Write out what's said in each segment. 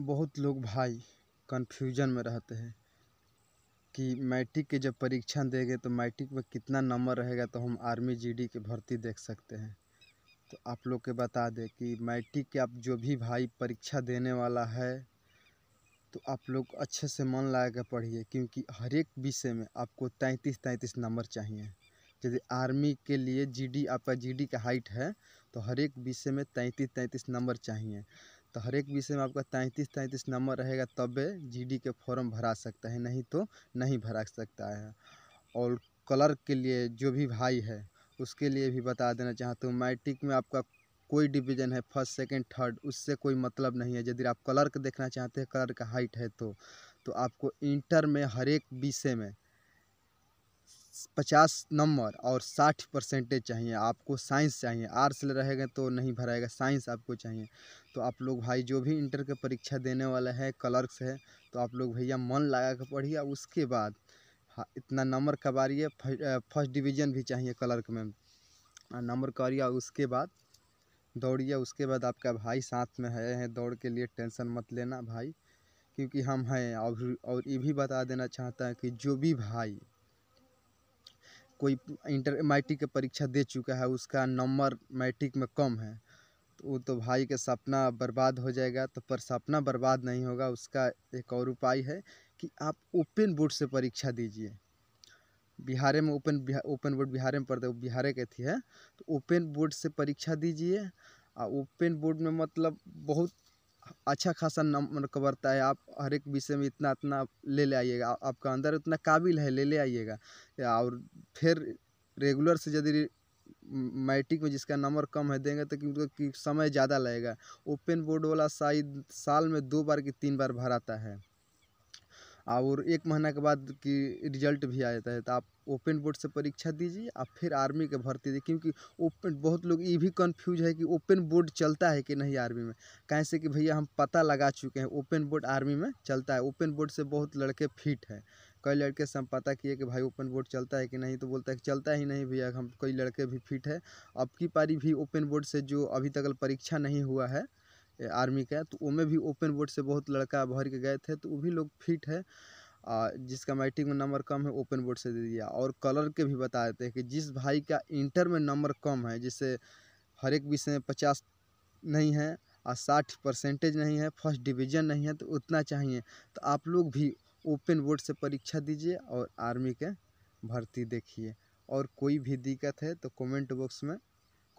बहुत लोग भाई कन्फ्यूजन में रहते हैं कि मैट्रिक के जब परीक्षा देंगे तो मैट्रिक में कितना नंबर रहेगा तो हम आर्मी जी डी की भर्ती देख सकते हैं तो आप लोग के बता दें कि मैट्रिक के आप जो भी भाई परीक्षा देने वाला है तो आप लोग अच्छे से मन लगा कर पढ़िए क्योंकि हर एक विषय में आपको तैंतीस तैंतीस नंबर चाहिए यदि आर्मी के लिए जीडी आपका जीडी का हाइट है तो हर एक विषय में तैंतीस तैंतीस नंबर चाहिए तो हर एक विषय में आपका तैंतीस तैंतीस नंबर रहेगा जी जीडी के फॉर्म भरा सकता है नहीं तो नहीं भरा सकता है और कलर के लिए जो भी भाई है उसके लिए भी बता देना चाहता हूँ मैट्रिक में आपका कोई डिवीजन है फर्स्ट सेकंड थर्ड उससे कोई मतलब नहीं है यदि आप कलर का देखना चाहते हैं कलर का हाइट है तो तो आपको इंटर में हर एक विषय में पचास नंबर और साठ परसेंटेज चाहिए आपको साइंस चाहिए आर्ट्स रहेगा तो नहीं भराएगा साइंस आपको चाहिए तो आप लोग भाई जो भी इंटर के परीक्षा देने वाले हैं क्लर्क्स है तो आप लोग भैया मन लगा कर पढ़िए उसके बाद हाँ, इतना नंबर कबारिए फर्स्ट डिवीज़न भी चाहिए क्लर्क में हाँ, नंबर करिए उसके बाद दौड़िए उसके बाद आपका भाई साथ में है, है दौड़ के लिए टेंशन मत लेना भाई क्योंकि हम हैं और और ये भी बता देना चाहता है कि जो भी भाई कोई इंटर मैट्रिक के परीक्षा दे चुका है उसका नंबर मैट्रिक में कम है वो तो भाई का सपना बर्बाद हो जाएगा तो पर सपना बर्बाद नहीं होगा उसका एक और उपाय है कि आप ओपन बोर्ड से परीक्षा दीजिए बिहार में ओपन ओपन बोर्ड बिहार में पड़ता है बिहार के थी है तो ओपन बोर्ड से परीक्षा दीजिए और ओपन बोर्ड में मतलब बहुत अच्छा खासा नंबर कबरता है आप हर एक विषय में इतना इतना ले ले आइएगा आपका अंदर उतना काबिल है ले ले आइएगा और फिर रेगुलर से यदि मैट्रिक में जिसका नंबर कम है देंगे तो क्योंकि समय ज़्यादा लगेगा ओपन बोर्ड वाला शायद साल में दो बार कि तीन बार भराता है और एक महीना के बाद की रिजल्ट भी आ जाता है तो आप ओपन बोर्ड से परीक्षा दीजिए आप फिर आर्मी के भर्ती दीजिए क्योंकि ओपन बहुत लोग ये भी कंफ्यूज है कि ओपन बोर्ड चलता है कि नहीं आर्मी में कैसे कि भैया हम पता लगा चुके हैं ओपन बोर्ड आर्मी में चलता है ओपन बोर्ड से बहुत लड़के फिट हैं कई लड़के से हम पता किए कि भाई ओपन बोर्ड चलता है कि नहीं तो बोलता है कि चलता ही नहीं भैया हम कई लड़के भी फिट है अब की पारी भी ओपन बोर्ड से जो अभी तक परीक्षा नहीं हुआ है आर्मी का तो उनमें भी ओपन बोर्ड से बहुत लड़का भर के गए थे तो वो भी लोग फिट है आ, जिसका मैट्रिक में नंबर कम है ओपन बोर्ड से दे दिया और कलर के भी बता देते हैं कि जिस भाई का इंटर में नंबर कम है जिससे हर एक विषय में पचास नहीं है और साठ परसेंटेज नहीं है फर्स्ट डिवीज़न नहीं है तो उतना चाहिए तो आप लोग भी ओपन बोर्ड से परीक्षा दीजिए और आर्मी के भर्ती देखिए और कोई भी दिक्कत है तो कमेंट बॉक्स में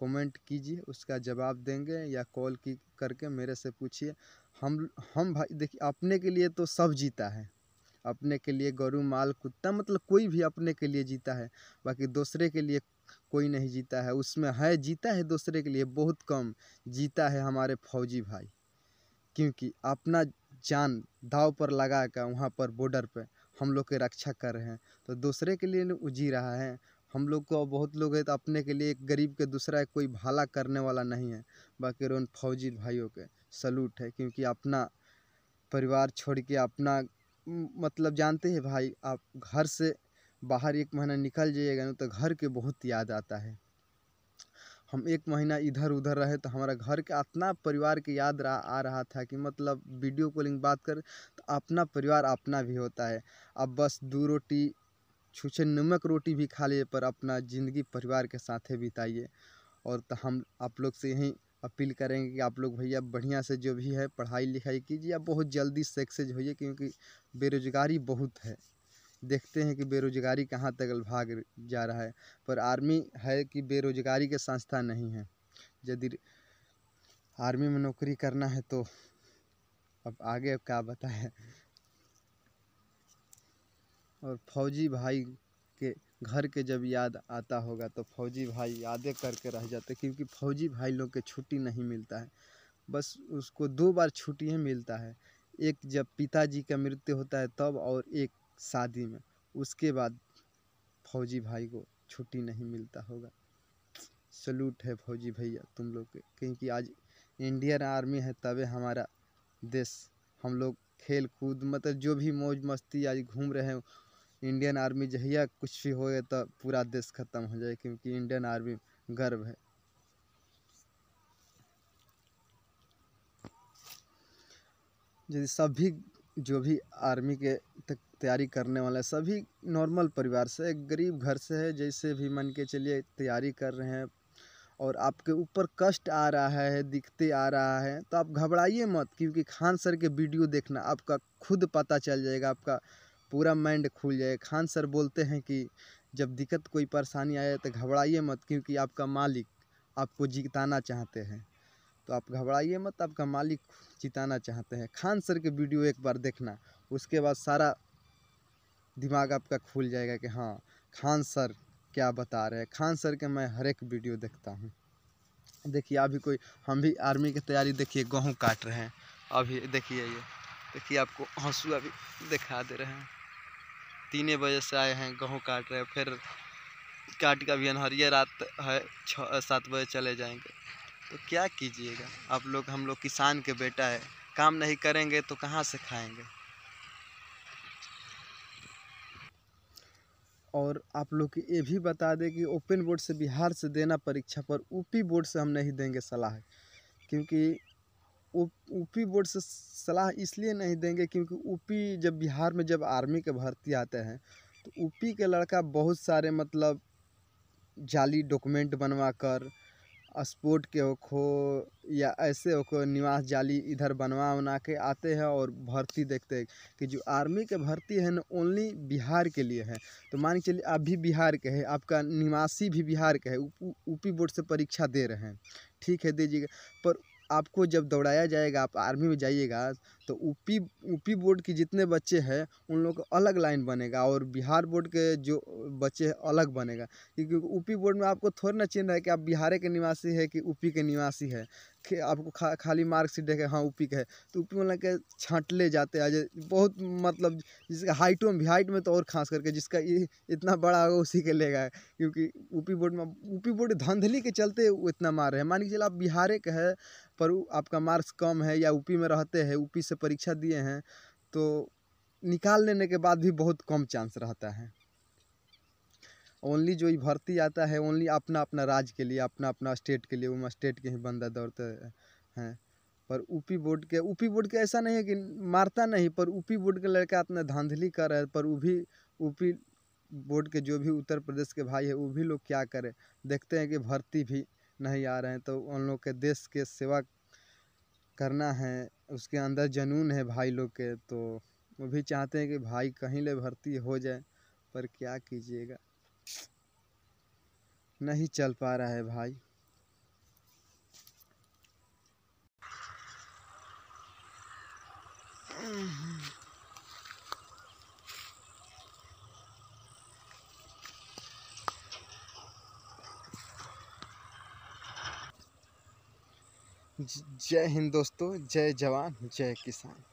कमेंट कीजिए उसका जवाब देंगे या कॉल की करके मेरे से पूछिए हम हम भाई देखिए अपने के लिए तो सब जीता है अपने के लिए गोरु माल कुत्ता मतलब कोई भी अपने के लिए जीता है बाकी दूसरे के लिए कोई नहीं जीता है उसमें है जीता है दूसरे के लिए बहुत कम जीता है हमारे फौजी भाई क्योंकि अपना चाँद दाव पर लगा कर वहाँ पर बॉर्डर पर हम लोग की रक्षा कर रहे हैं तो दूसरे के लिए उजी रहा है हम लोग को बहुत लोग है तो अपने के लिए एक गरीब के दूसरा कोई भाला करने वाला नहीं है बाकी उन फौजी भाइयों के सलूट है क्योंकि अपना परिवार छोड़ के अपना मतलब जानते हैं भाई आप घर से बाहर एक महीना निकल जाइएगा ना तो घर के बहुत याद आता है हम एक महीना इधर उधर रहे तो हमारा घर के अपना परिवार के याद रहा आ रहा था कि मतलब वीडियो कॉलिंग बात कर तो अपना परिवार अपना भी होता है अब बस दो रोटी छूछे नमक रोटी भी खा लिए पर अपना ज़िंदगी परिवार के साथ ही बिताइए और तो हम आप लोग से यही अपील करेंगे कि आप लोग भैया बढ़िया से जो भी है पढ़ाई लिखाई कीजिए या बहुत जल्दी सक्सेस होइए क्योंकि बेरोज़गारी बहुत है देखते हैं कि बेरोज़गारी कहाँ तक भाग जा रहा है पर आर्मी है कि बेरोज़गारी के संस्था नहीं है यदि आर्मी में नौकरी करना है तो अब आगे अब क्या बताएं और फौजी भाई के घर के जब याद आता होगा तो फौजी भाई यादें करके रह जाते क्योंकि फौजी भाई लोग के छुट्टी नहीं मिलता है बस उसको दो बार छुट्टियाँ मिलता है एक जब पिताजी का मृत्यु होता है तब और एक शादी में उसके बाद फौजी भाई को छुट्टी नहीं मिलता होगा सलूट है फौजी भैया तुम लोग के क्योंकि आज इंडियन आर्मी है तबे हमारा देश हम लोग खेल कूद मतलब जो भी मौज मस्ती आज घूम रहे हैं इंडियन आर्मी जहिया कुछ भी हो गया तो पूरा देश खत्म हो जाए क्योंकि इंडियन आर्मी गर्व है यदि सभी जो भी आर्मी के तक तैयारी करने वाला है सभी नॉर्मल परिवार से एक गरीब घर से है जैसे भी मान के चलिए तैयारी कर रहे हैं और आपके ऊपर कष्ट आ रहा है दिखते आ रहा है तो आप घबराइए मत क्योंकि खान सर के वीडियो देखना आपका खुद पता चल जाएगा आपका पूरा माइंड खुल जाएगा खान सर बोलते हैं कि जब दिक्कत कोई परेशानी आए तो घबराइए मत क्योंकि आपका मालिक आपको जिताना चाहते हैं तो आप घबराइए मत आपका मालिक जिताना चाहते हैं खान सर के वीडियो एक बार देखना उसके बाद सारा दिमाग आपका खुल जाएगा कि हाँ खान सर क्या बता रहे हैं खान सर के मैं हर एक वीडियो देखता हूँ देखिए अभी कोई हम भी आर्मी की तैयारी देखिए गेहूँ काट रहे हैं अभी देखिए ये देखिए आपको हंसू अभी दिखा दे रहे हैं तीन बजे से आए हैं गेहूँ काट रहे हैं फिर काट का भी अनहरिया रात है छः सात बजे चले जाएंगे तो क्या कीजिएगा आप लोग हम लोग किसान के बेटा है काम नहीं करेंगे तो कहाँ से खाएंगे और आप लोग ये भी बता दें कि ओपन बोर्ड से बिहार से देना परीक्षा पर यूपी बोर्ड से हम नहीं देंगे सलाह क्योंकि ऊपी बोर्ड से सलाह इसलिए नहीं देंगे क्योंकि यूपी जब बिहार में जब आर्मी के भर्ती आते हैं तो यूपी के लड़का बहुत सारे मतलब जाली डॉक्यूमेंट बनवा कर स्पोर्ट के ओखो या ऐसे ओखो निवास जाली इधर बनवा उना के आते हैं और भर्ती देखते हैं कि जो आर्मी के भर्ती है ना ओनली बिहार के लिए है तो मान के चलिए आप भी बिहार के हैं आपका निवासी भी बिहार के है यूपी बोर्ड से परीक्षा दे रहे हैं ठीक है दीजिएगा पर आपको जब दौड़ाया जाएगा आप आर्मी में जाइएगा तो यूपी यूपी बोर्ड के जितने बच्चे हैं उन लोग का अलग लाइन बनेगा और बिहार बोर्ड के जो बच्चे हैं अलग बनेगा क्योंकि यूपी बोर्ड में आपको थोड़ा ना चिन्ह है कि आप बिहार के निवासी है कि यूपी के निवासी है आपको खा, खाली मार्कशीट देखे हाँ यूपी का है तो यूपी में के ले जाते हैं बहुत मतलब जिसका हाइटों में हाइट में तो और खास करके जिसका इतना बड़ा होगा उसी के लेगा क्योंकि यूपी बोर्ड में यूपी बोर्ड धांधली के चलते इतना मार रहे हैं मान के चलिए आप बिहार के है पर आपका मार्क्स कम है या यूपी में रहते हैं यूपी से परीक्षा दिए हैं तो निकाल लेने के बाद भी बहुत कम चांस रहता है ओनली जो भर्ती आता है ओनली अपना अपना राज्य के लिए अपना अपना स्टेट के लिए वो स्टेट के ही बंदा दौड़ते हैं पर ऊपी बोर्ड के ऊपी बोर्ड के ऐसा नहीं है कि मारता नहीं पर ऊपी बोर्ड के लड़का अपना धांधली कर रहा है पर वो भी ऊपी बोर्ड के जो भी उत्तर प्रदेश के भाई है वो भी लोग क्या करें देखते हैं कि भर्ती भी नहीं आ रहे हैं तो उन लोग के देश के सेवा करना है उसके अंदर जुनून है भाई लोग के तो वो भी चाहते हैं कि भाई कहीं ले भर्ती हो जाए पर क्या कीजिएगा नहीं चल पा रहा है भाई mm जय हिंद दोस्तों जय जवान जय किसान